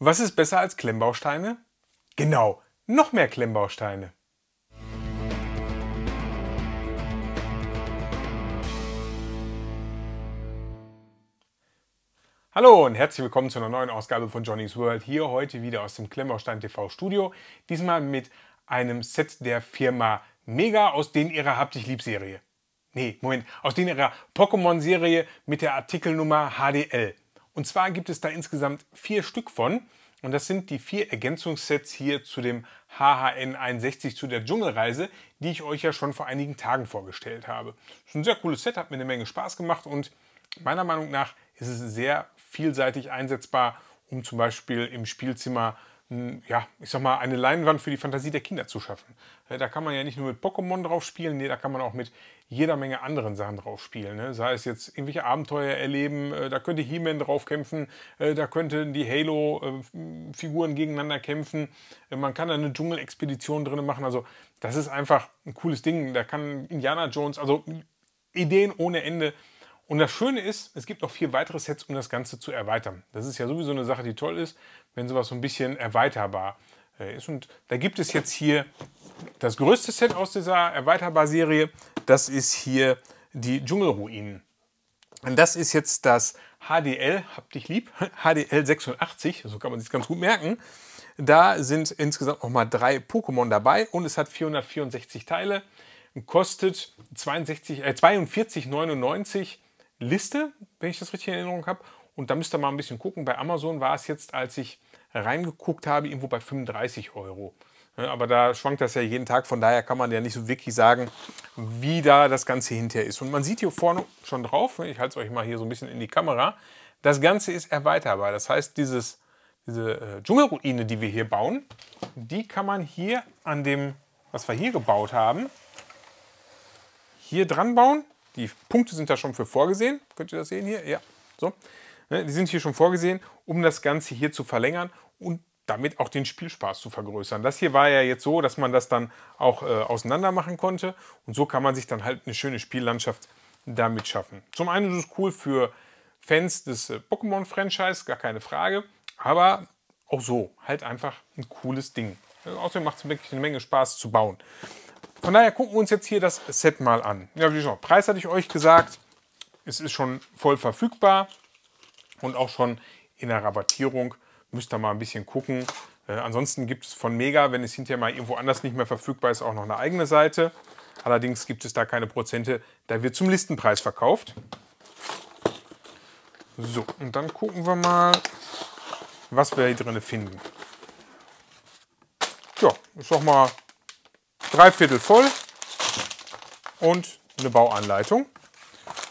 Was ist besser als Klemmbausteine? Genau, noch mehr Klemmbausteine. Hallo und herzlich willkommen zu einer neuen Ausgabe von Johnny's World. Hier heute wieder aus dem Klemmbaustein TV Studio. Diesmal mit einem Set der Firma Mega aus denen ihrer Hab dich lieb Serie. Nee, Moment, aus denen ihrer Pokémon Serie mit der Artikelnummer HDL. Und zwar gibt es da insgesamt vier Stück von. Und das sind die vier Ergänzungssets hier zu dem HHN 61 zu der Dschungelreise, die ich euch ja schon vor einigen Tagen vorgestellt habe. Das ist ein sehr cooles Set, hat mir eine Menge Spaß gemacht und meiner Meinung nach ist es sehr vielseitig einsetzbar, um zum Beispiel im Spielzimmer ja, ich sag mal, eine Leinwand für die Fantasie der Kinder zu schaffen. Äh, da kann man ja nicht nur mit Pokémon drauf spielen, nee, da kann man auch mit jeder Menge anderen Sachen drauf spielen. Ne? Sei es jetzt irgendwelche Abenteuer erleben, äh, da könnte He-Man drauf kämpfen, äh, da könnten die Halo-Figuren gegeneinander kämpfen, man kann da eine Dschungelexpedition drin machen. Also, das ist einfach ein cooles Ding. Da kann Indiana Jones, also Ideen ohne Ende. Und das Schöne ist, es gibt noch vier weitere Sets, um das Ganze zu erweitern. Das ist ja sowieso eine Sache, die toll ist, wenn sowas so ein bisschen erweiterbar äh, ist. Und da gibt es jetzt hier das größte Set aus dieser Erweiterbar-Serie. Das ist hier die Dschungelruinen. Und das ist jetzt das HDL, hab dich lieb, HDL 86, so kann man sich ganz gut merken. Da sind insgesamt nochmal drei Pokémon dabei und es hat 464 Teile, kostet 62, äh, 42,99 Liste, wenn ich das richtig in Erinnerung habe. Und da müsst ihr mal ein bisschen gucken. Bei Amazon war es jetzt, als ich reingeguckt habe, irgendwo bei 35 Euro. Aber da schwankt das ja jeden Tag, von daher kann man ja nicht so wirklich sagen, wie da das Ganze hinterher ist. Und man sieht hier vorne schon drauf, ne, ich halte es euch mal hier so ein bisschen in die Kamera, das Ganze ist erweiterbar. Das heißt, dieses, diese äh, Dschungelruine, die wir hier bauen, die kann man hier an dem, was wir hier gebaut haben, hier dran bauen die Punkte sind da schon für vorgesehen. Könnt ihr das sehen hier? Ja, so. Ne, die sind hier schon vorgesehen, um das Ganze hier zu verlängern und damit auch den Spielspaß zu vergrößern. Das hier war ja jetzt so, dass man das dann auch äh, auseinander machen konnte. Und so kann man sich dann halt eine schöne Spiellandschaft damit schaffen. Zum einen ist es cool für Fans des äh, Pokémon-Franchise, gar keine Frage. Aber auch so, halt einfach ein cooles Ding. Also außerdem macht es wirklich eine Menge Spaß zu bauen. Von daher gucken wir uns jetzt hier das Set mal an. Ja, wie gesagt, Preis hatte ich euch gesagt. Es ist schon voll verfügbar und auch schon in der Rabattierung. Müsst ihr mal ein bisschen gucken. Äh, ansonsten gibt es von Mega, wenn es hinterher mal irgendwo anders nicht mehr verfügbar ist, auch noch eine eigene Seite. Allerdings gibt es da keine Prozente, da wird zum Listenpreis verkauft. So, und dann gucken wir mal, was wir hier drin finden. Ja, ist sag mal, dreiviertel voll und eine Bauanleitung.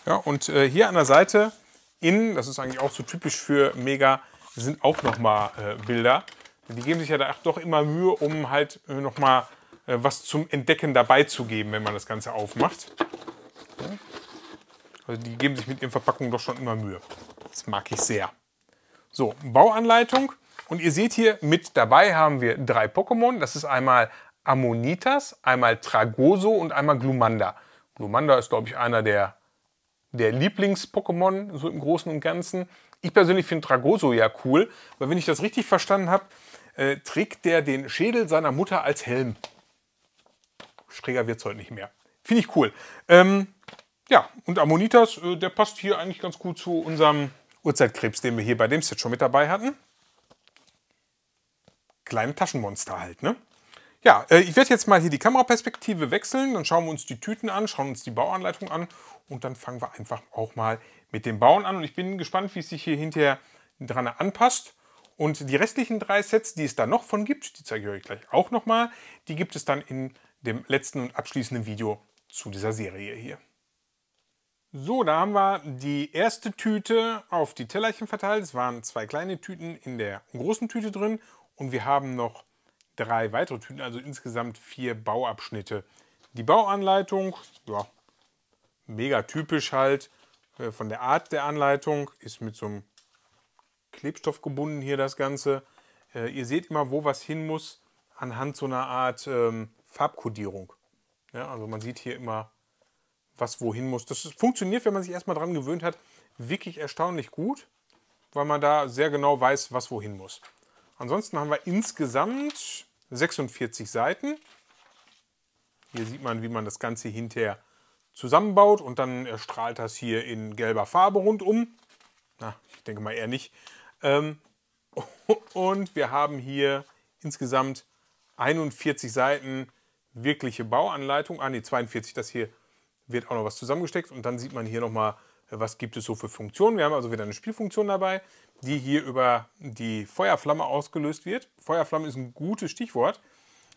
Ja, und äh, hier an der Seite innen, das ist eigentlich auch so typisch für Mega, sind auch nochmal äh, Bilder. Die geben sich ja da doch immer Mühe, um halt äh, nochmal äh, was zum Entdecken dabei zu geben, wenn man das Ganze aufmacht. Also die geben sich mit ihren Verpackungen doch schon immer Mühe. Das mag ich sehr. So, Bauanleitung. Und ihr seht hier, mit dabei haben wir drei Pokémon. Das ist einmal Ammonitas, einmal Tragoso und einmal Glumanda. Glumanda ist, glaube ich, einer der, der Lieblings-Pokémon, so im Großen und Ganzen. Ich persönlich finde Tragoso ja cool, weil wenn ich das richtig verstanden habe, äh, trägt der den Schädel seiner Mutter als Helm. Schräger wird es heute nicht mehr. Finde ich cool. Ähm, ja, und Ammonitas, äh, der passt hier eigentlich ganz gut zu unserem Urzeitkrebs, den wir hier bei dem Set schon mit dabei hatten. Kleine Taschenmonster halt, ne? Ja, äh, ich werde jetzt mal hier die Kameraperspektive wechseln, dann schauen wir uns die Tüten an, schauen uns die Bauanleitung an und dann fangen wir einfach auch mal mit dem Bauen an. Und ich bin gespannt, wie es sich hier hinterher dran anpasst. Und die restlichen drei Sets, die es da noch von gibt, die zeige ich euch gleich auch nochmal, die gibt es dann in dem letzten und abschließenden Video zu dieser Serie hier. So, da haben wir die erste Tüte auf die Tellerchen verteilt. Es waren zwei kleine Tüten in der großen Tüte drin und wir haben noch drei weitere Tüten, also insgesamt vier Bauabschnitte. Die Bauanleitung, ja, mega typisch halt äh, von der Art der Anleitung, ist mit so einem Klebstoff gebunden hier das Ganze. Äh, ihr seht immer, wo was hin muss, anhand so einer Art ähm, Farbkodierung. Ja, also man sieht hier immer, was wohin muss. Das funktioniert, wenn man sich erstmal dran gewöhnt hat, wirklich erstaunlich gut, weil man da sehr genau weiß, was wohin muss. Ansonsten haben wir insgesamt 46 Seiten. Hier sieht man, wie man das Ganze hinterher zusammenbaut und dann äh, strahlt das hier in gelber Farbe rundum. Na, ich denke mal eher nicht. Ähm, und wir haben hier insgesamt 41 Seiten wirkliche Bauanleitung. Ah ne, 42, das hier wird auch noch was zusammengesteckt. Und dann sieht man hier nochmal, äh, was gibt es so für Funktionen. Wir haben also wieder eine Spielfunktion dabei die hier über die Feuerflamme ausgelöst wird. Feuerflamme ist ein gutes Stichwort.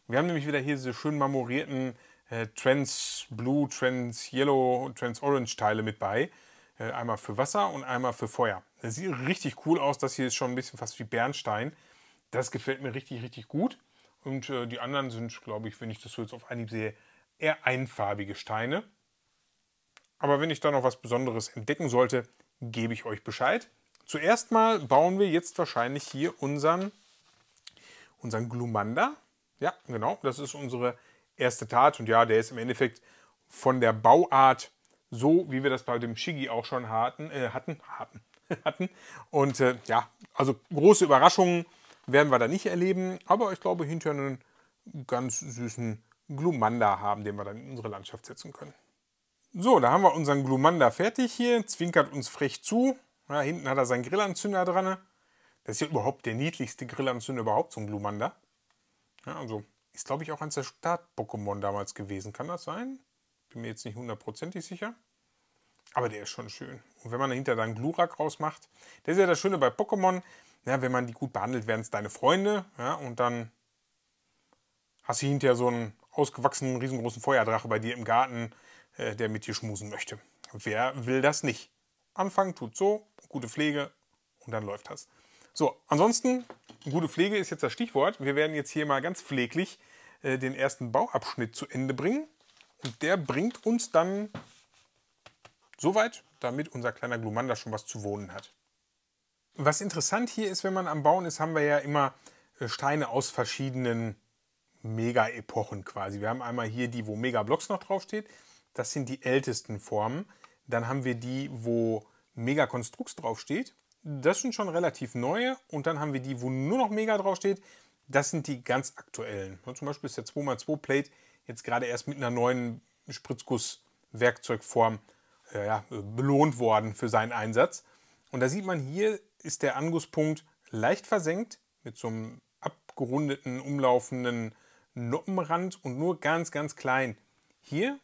Wir haben nämlich wieder hier diese schön marmorierten äh, Trans Blue, Trans Yellow, Trans Orange Teile mit bei. Äh, einmal für Wasser und einmal für Feuer. Das sieht richtig cool aus. Das hier ist schon ein bisschen fast wie Bernstein. Das gefällt mir richtig, richtig gut. Und äh, die anderen sind, glaube ich, wenn ich das so jetzt auf Anhieb sehe, eher einfarbige Steine. Aber wenn ich da noch was Besonderes entdecken sollte, gebe ich euch Bescheid. Zuerst mal bauen wir jetzt wahrscheinlich hier unseren, unseren Glumanda. Ja, genau, das ist unsere erste Tat. Und ja, der ist im Endeffekt von der Bauart so, wie wir das bei dem Shigi auch schon hatten. Äh, hatten, hatten, hatten. Und äh, ja, also große Überraschungen werden wir da nicht erleben. Aber ich glaube, hinterher einen ganz süßen Glumanda haben, den wir dann in unsere Landschaft setzen können. So, da haben wir unseren Glumanda fertig hier. Zwinkert uns frech zu. Ja, hinten hat er seinen Grillanzünder dran. Das ist ja überhaupt der niedlichste Grillanzünder überhaupt, zum Glumanda. Ja, also ist, glaube ich, auch eins der Start-Pokémon damals gewesen. Kann das sein? Bin mir jetzt nicht hundertprozentig sicher. Aber der ist schon schön. Und wenn man dahinter dann Glurak rausmacht, das ist ja das Schöne bei Pokémon. Ja, wenn man die gut behandelt, werden es deine Freunde. Ja, und dann hast du hinterher so einen ausgewachsenen, riesengroßen Feuerdrache bei dir im Garten, äh, der mit dir schmusen möchte. Wer will das nicht? Anfangen tut so, gute Pflege und dann läuft das. So, ansonsten, gute Pflege ist jetzt das Stichwort. Wir werden jetzt hier mal ganz pfleglich äh, den ersten Bauabschnitt zu Ende bringen. Und der bringt uns dann soweit, damit unser kleiner Glumanda schon was zu wohnen hat. Was interessant hier ist, wenn man am Bauen ist, haben wir ja immer äh, Steine aus verschiedenen Mega-Epochen quasi. Wir haben einmal hier die, wo Mega-Blocks noch draufsteht. Das sind die ältesten Formen. Dann haben wir die, wo Mega Konstrux draufsteht. Das sind schon relativ neue. Und dann haben wir die, wo nur noch Mega draufsteht. Das sind die ganz aktuellen. Zum Beispiel ist der 2x2 Plate jetzt gerade erst mit einer neuen Spritzguss-Werkzeugform äh, ja, belohnt worden für seinen Einsatz. Und da sieht man, hier ist der Angusspunkt leicht versenkt mit so einem abgerundeten, umlaufenden Noppenrand und nur ganz, ganz klein. Hier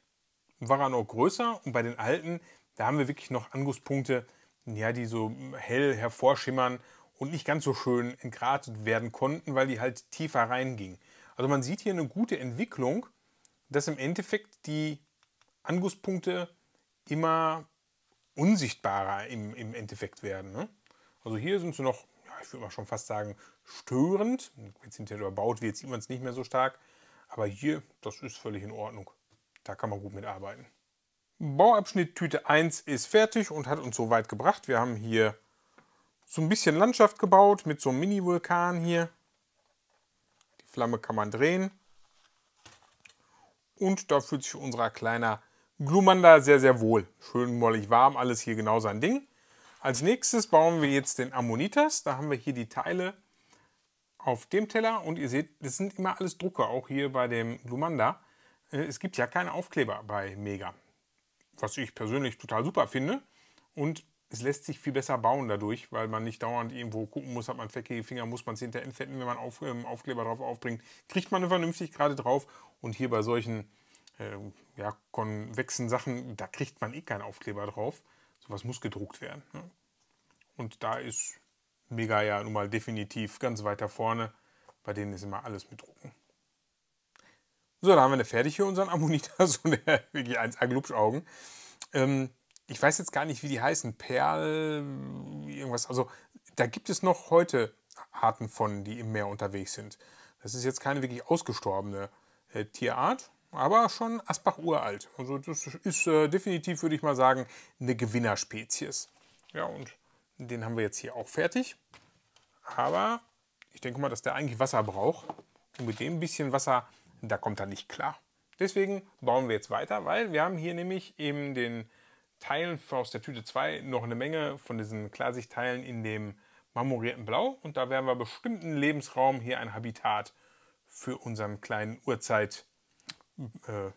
war er noch größer und bei den alten da haben wir wirklich noch Angusspunkte, ja, die so hell hervorschimmern und nicht ganz so schön entgratet werden konnten, weil die halt tiefer reingingen. Also man sieht hier eine gute Entwicklung, dass im Endeffekt die Angusspunkte immer unsichtbarer im, im Endeffekt werden. Ne? Also hier sind sie noch, ja, ich würde mal schon fast sagen, störend. Jetzt sind hinterher überbaut jetzt sieht man es nicht mehr so stark. Aber hier, das ist völlig in Ordnung. Da kann man gut mitarbeiten. Bauabschnitt Tüte 1 ist fertig und hat uns so weit gebracht. Wir haben hier so ein bisschen Landschaft gebaut mit so einem Mini-Vulkan hier. Die Flamme kann man drehen. Und da fühlt sich unser kleiner Glumanda sehr, sehr wohl. Schön mollig warm, alles hier genau sein Ding. Als nächstes bauen wir jetzt den Ammonitas. Da haben wir hier die Teile auf dem Teller und ihr seht, das sind immer alles Drucker, auch hier bei dem Glumanda. Äh, es gibt ja keine Aufkleber bei Mega was ich persönlich total super finde. Und es lässt sich viel besser bauen dadurch, weil man nicht dauernd irgendwo gucken muss, hat man fleckige Finger, muss man es hinterher entfetten, wenn man Auf, ähm, Aufkleber drauf aufbringt. Kriegt man vernünftig gerade drauf. Und hier bei solchen äh, ja, konvexen Sachen, da kriegt man eh keinen Aufkleber drauf. Sowas muss gedruckt werden. Ne? Und da ist Mega ja nun mal definitiv ganz weiter vorne. Bei denen ist immer alles mit Drucken. So, dann haben wir eine fertig für unseren Ammonita, so eine WG1 Aglubschaugen. Ähm, ich weiß jetzt gar nicht, wie die heißen. Perl, irgendwas. Also, da gibt es noch heute Arten von, die im Meer unterwegs sind. Das ist jetzt keine wirklich ausgestorbene äh, Tierart, aber schon Asbach uralt. Also, das ist äh, definitiv, würde ich mal sagen, eine Gewinnerspezies. Ja, und den haben wir jetzt hier auch fertig. Aber ich denke mal, dass der eigentlich Wasser braucht. Und mit dem ein bisschen Wasser da kommt er nicht klar. Deswegen bauen wir jetzt weiter, weil wir haben hier nämlich eben den Teilen aus der Tüte 2 noch eine Menge von diesen Klarsichtteilen in dem marmorierten Blau und da werden wir bestimmt einen Lebensraum, hier ein Habitat für unseren kleinen Urzeit, äh,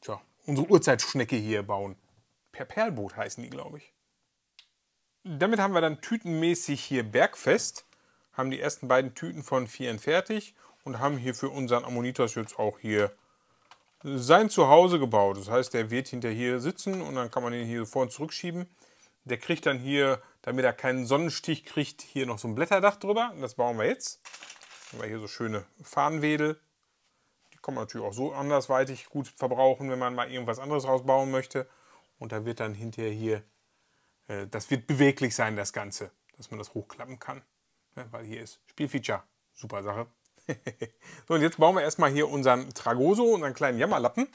tja, unsere Urzeitschnecke hier bauen. Per Perlboot heißen die, glaube ich. Damit haben wir dann tütenmäßig hier bergfest, haben die ersten beiden Tüten von Vieren fertig und haben hier für unseren Ammonitas jetzt auch hier sein Zuhause gebaut. Das heißt, der wird hinter hier sitzen und dann kann man ihn hier vor und zurückschieben. Der kriegt dann hier, damit er keinen Sonnenstich kriegt, hier noch so ein Blätterdach drüber. Das bauen wir jetzt. Dann haben wir hier so schöne Fahnenwedel. Die kann man natürlich auch so andersweitig gut verbrauchen, wenn man mal irgendwas anderes rausbauen möchte. Und da wird dann hinterher hier, äh, das wird beweglich sein, das Ganze, dass man das hochklappen kann. Ne, weil hier ist Spielfeature. Super Sache. so, und jetzt bauen wir erstmal hier unseren Tragoso, unseren kleinen Jammerlappen.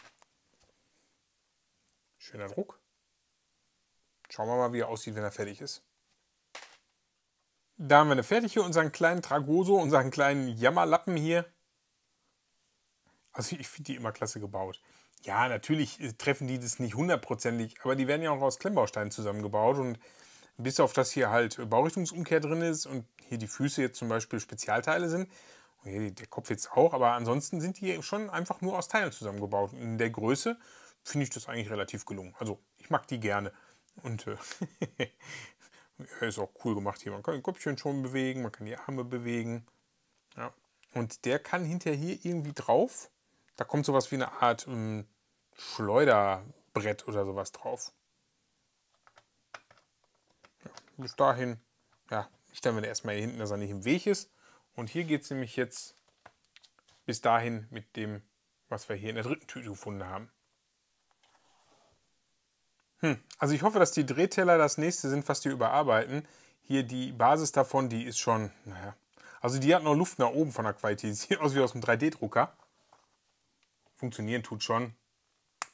Schöner Druck. Schauen wir mal, wie er aussieht, wenn er fertig ist. Da haben wir eine fertige, unseren kleinen Tragoso, unseren kleinen Jammerlappen hier. Also ich finde die immer klasse gebaut. Ja, natürlich treffen die das nicht hundertprozentig, aber die werden ja auch aus Klemmbausteinen zusammengebaut und bis auf das hier halt Baurichtungsumkehr drin ist und hier die Füße jetzt zum Beispiel Spezialteile sind, Nee, der Kopf jetzt auch, aber ansonsten sind die schon einfach nur aus Teilen zusammengebaut. Und in der Größe finde ich das eigentlich relativ gelungen. Also ich mag die gerne. Und äh, ist auch cool gemacht hier. Man kann den Köpfchen schon bewegen, man kann die Arme bewegen. Ja. Und der kann hinterher hier irgendwie drauf. Da kommt sowas wie eine Art ähm, Schleuderbrett oder sowas drauf. Ja, bis dahin, ja, stellen wir den erstmal hier hinten, dass er nicht im Weg ist. Und hier geht es nämlich jetzt bis dahin mit dem, was wir hier in der dritten Tüte gefunden haben. Hm, also ich hoffe, dass die Drehteller das nächste sind, was die überarbeiten. Hier die Basis davon, die ist schon, naja, also die hat noch Luft nach oben von der Qualität. Sieht aus wie aus einem 3D-Drucker. Funktionieren tut schon.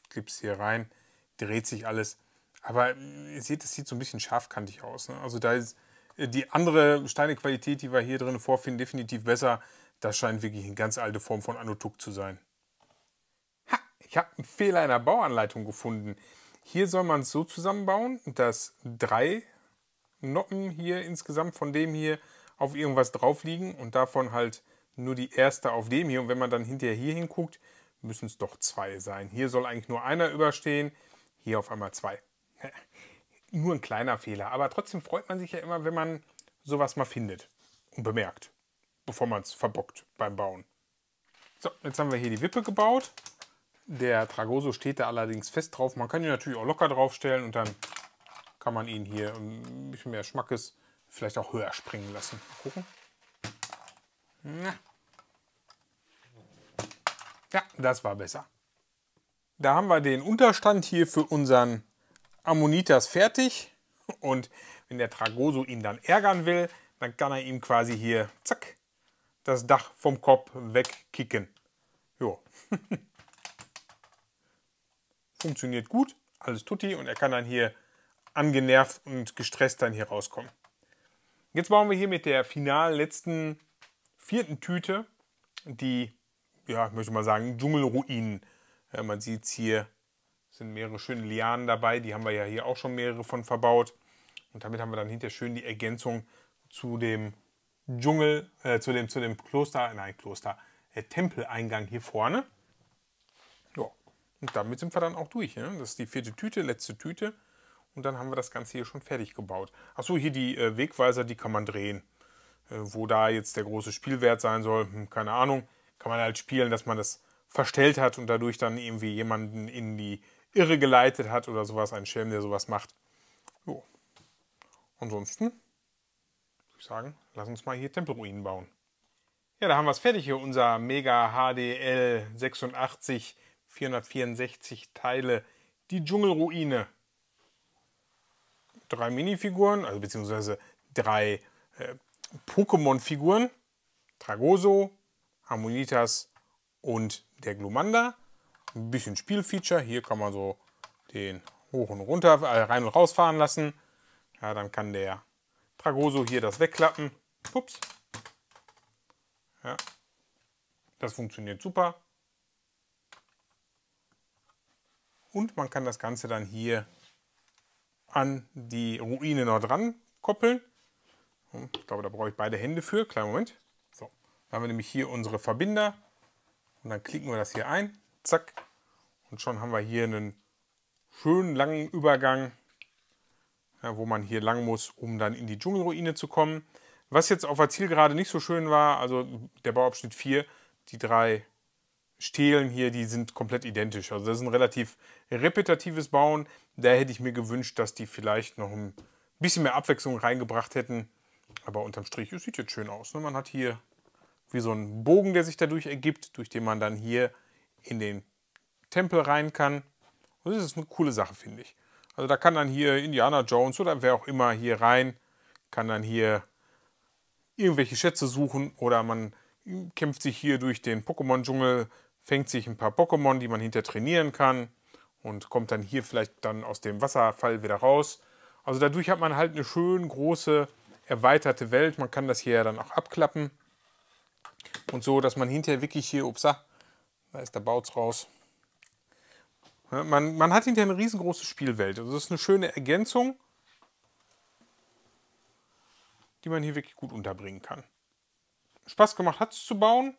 Clips hier rein, dreht sich alles. Aber hm, ihr seht, das sieht so ein bisschen scharfkantig aus. Ne? Also da ist, die andere Steinequalität, die wir hier drin vorfinden, definitiv besser. Das scheint wirklich eine ganz alte Form von Anotuk zu sein. Ha, ich habe einen Fehler in der Bauanleitung gefunden. Hier soll man es so zusammenbauen, dass drei Noppen hier insgesamt von dem hier auf irgendwas drauf liegen und davon halt nur die erste auf dem hier. Und wenn man dann hinterher hier hinguckt, müssen es doch zwei sein. Hier soll eigentlich nur einer überstehen, hier auf einmal zwei. nur ein kleiner Fehler, aber trotzdem freut man sich ja immer, wenn man sowas mal findet und bemerkt, bevor man es verbockt beim Bauen. So, jetzt haben wir hier die Wippe gebaut. Der Tragoso steht da allerdings fest drauf. Man kann ihn natürlich auch locker draufstellen und dann kann man ihn hier ein bisschen mehr Schmackes vielleicht auch höher springen lassen. Mal gucken. Na. Ja, das war besser. Da haben wir den Unterstand hier für unseren Ammonitas fertig und wenn der Tragoso ihn dann ärgern will, dann kann er ihm quasi hier, zack, das Dach vom Kopf wegkicken. Jo. Funktioniert gut, alles tutti und er kann dann hier angenervt und gestresst dann hier rauskommen. Jetzt bauen wir hier mit der final letzten vierten Tüte die, ja, ich möchte mal sagen, Dschungelruinen. Ja, man sieht es hier sind mehrere schöne Lianen dabei. Die haben wir ja hier auch schon mehrere von verbaut. Und damit haben wir dann hinterher schön die Ergänzung zu dem Dschungel, äh, zu, dem, zu dem Kloster, nein, Kloster, äh, Tempeleingang hier vorne. Ja, und damit sind wir dann auch durch. Ne? Das ist die vierte Tüte, letzte Tüte. Und dann haben wir das Ganze hier schon fertig gebaut. Achso, hier die äh, Wegweiser, die kann man drehen. Äh, wo da jetzt der große Spielwert sein soll, hm, keine Ahnung. Kann man halt spielen, dass man das verstellt hat und dadurch dann irgendwie jemanden in die irre geleitet hat oder sowas, ein Schirm, der sowas macht. Jo. Ansonsten würde ich sagen, lass uns mal hier Tempelruinen bauen. Ja, da haben wir es fertig hier, unser Mega HDL 86 464 Teile, die Dschungelruine. Drei Minifiguren, also beziehungsweise drei äh, Pokémon-Figuren, Tragoso, Harmonitas und der Glumanda ein bisschen Spielfeature. Hier kann man so den hoch und runter, äh, rein und raus fahren lassen. Ja, dann kann der Tragoso hier das wegklappen. Ups. Ja. Das funktioniert super. Und man kann das Ganze dann hier an die Ruine noch dran koppeln. Hm, ich glaube, da brauche ich beide Hände für. Kleinen Moment. So, dann haben wir nämlich hier unsere Verbinder. Und dann klicken wir das hier ein. Zack. Und schon haben wir hier einen schönen langen Übergang, ja, wo man hier lang muss, um dann in die Dschungelruine zu kommen. Was jetzt auf der Zielgerade nicht so schön war, also der Bauabschnitt 4, die drei Stelen hier, die sind komplett identisch. Also das ist ein relativ repetitives Bauen. Da hätte ich mir gewünscht, dass die vielleicht noch ein bisschen mehr Abwechslung reingebracht hätten. Aber unterm Strich, es sieht jetzt schön aus. Ne? Man hat hier wie so einen Bogen, der sich dadurch ergibt, durch den man dann hier in den Tempel rein kann. Und das ist eine coole Sache, finde ich. Also da kann dann hier Indiana Jones oder wer auch immer hier rein, kann dann hier irgendwelche Schätze suchen oder man kämpft sich hier durch den Pokémon-Dschungel, fängt sich ein paar Pokémon, die man hinter trainieren kann und kommt dann hier vielleicht dann aus dem Wasserfall wieder raus. Also dadurch hat man halt eine schön große erweiterte Welt. Man kann das hier dann auch abklappen und so, dass man hinterher wirklich hier, upsa, da ist der Bautz raus. Man, man hat hinterher eine riesengroße Spielwelt. Also das ist eine schöne Ergänzung, die man hier wirklich gut unterbringen kann. Spaß gemacht hat es zu bauen.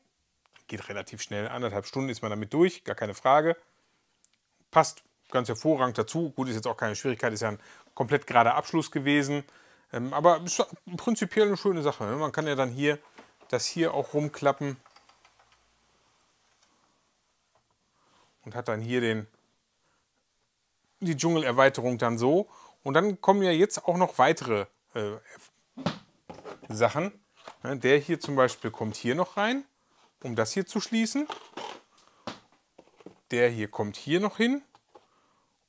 Geht relativ schnell. Anderthalb Stunden ist man damit durch, gar keine Frage. Passt ganz hervorragend dazu. Gut, ist jetzt auch keine Schwierigkeit, ist ja ein komplett gerader Abschluss gewesen. Ähm, aber ist prinzipiell eine schöne Sache. Ne? Man kann ja dann hier das hier auch rumklappen und hat dann hier den, die Dschungelerweiterung dann so. Und dann kommen ja jetzt auch noch weitere äh, Sachen. Der hier zum Beispiel kommt hier noch rein, um das hier zu schließen. Der hier kommt hier noch hin.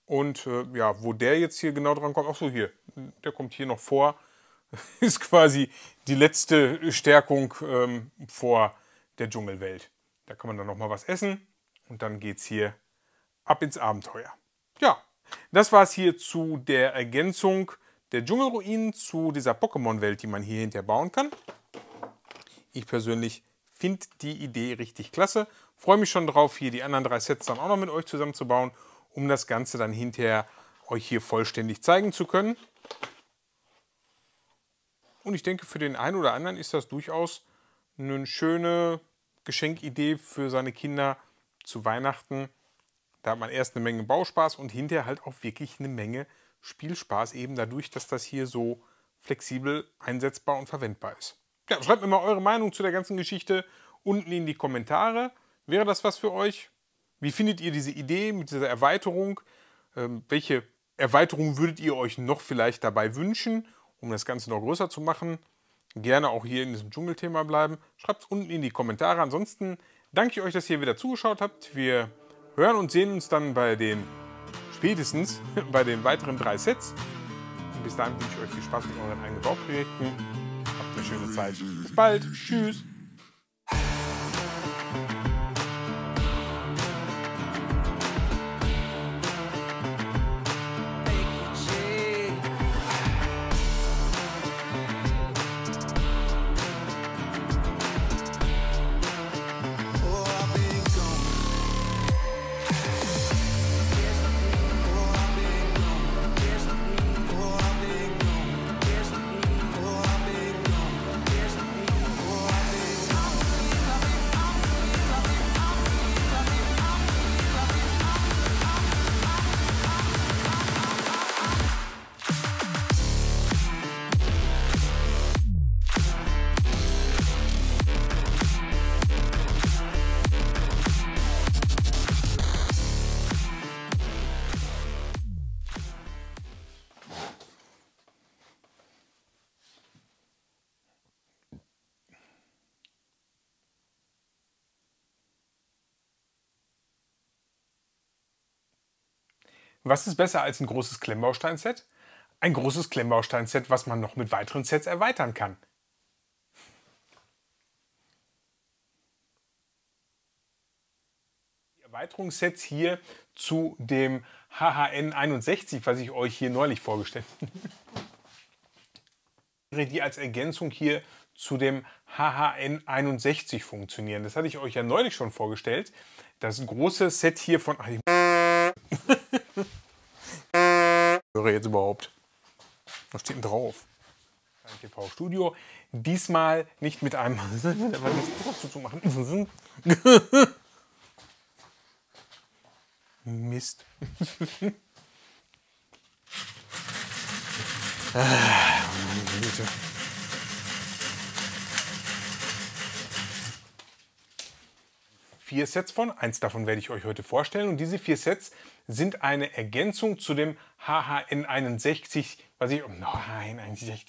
Und äh, ja, wo der jetzt hier genau dran kommt, ach so, hier, der kommt hier noch vor. Ist quasi die letzte Stärkung ähm, vor der Dschungelwelt. Da kann man dann nochmal was essen und dann geht's hier ab ins Abenteuer. Ja, das war es hier zu der Ergänzung der Dschungelruinen zu dieser Pokémon-Welt, die man hier hinterher bauen kann. Ich persönlich finde die Idee richtig klasse. Freue mich schon drauf, hier die anderen drei Sets dann auch noch mit euch zusammenzubauen, um das Ganze dann hinterher euch hier vollständig zeigen zu können. Und ich denke, für den einen oder anderen ist das durchaus eine schöne Geschenkidee für seine Kinder, zu Weihnachten, da hat man erst eine Menge Bauspaß und hinterher halt auch wirklich eine Menge Spielspaß, eben dadurch, dass das hier so flexibel einsetzbar und verwendbar ist. Ja, schreibt mir mal eure Meinung zu der ganzen Geschichte unten in die Kommentare. Wäre das was für euch? Wie findet ihr diese Idee mit dieser Erweiterung? Ähm, welche Erweiterung würdet ihr euch noch vielleicht dabei wünschen, um das Ganze noch größer zu machen? Gerne auch hier in diesem Dschungelthema bleiben. Schreibt es unten in die Kommentare. Ansonsten danke ich euch, dass ihr wieder zugeschaut habt. Wir hören und sehen uns dann bei den, spätestens bei den weiteren drei Sets. Und bis dahin wünsche ich euch viel Spaß mit euren eigenen Bauprojekten. Habt eine schöne Zeit. Bis bald. Tschüss. Was ist besser als ein großes Klemmbaustein-Set? Ein großes Klemmbaustein-Set, was man noch mit weiteren Sets erweitern kann. Die Erweiterungssets hier zu dem HHN 61, was ich euch hier neulich vorgestellt habe. Die als Ergänzung hier zu dem HHN 61 funktionieren. Das hatte ich euch ja neulich schon vorgestellt. Das große Set hier von... Ach, Hörer jetzt überhaupt? Was steht denn drauf? Ein TV-Studio. Diesmal nicht mit einem. Mist. ah, Güte. vier Sets von. Eins davon werde ich euch heute vorstellen. Und diese vier Sets sind eine Ergänzung zu dem HHN61, was ich, oh nein, 61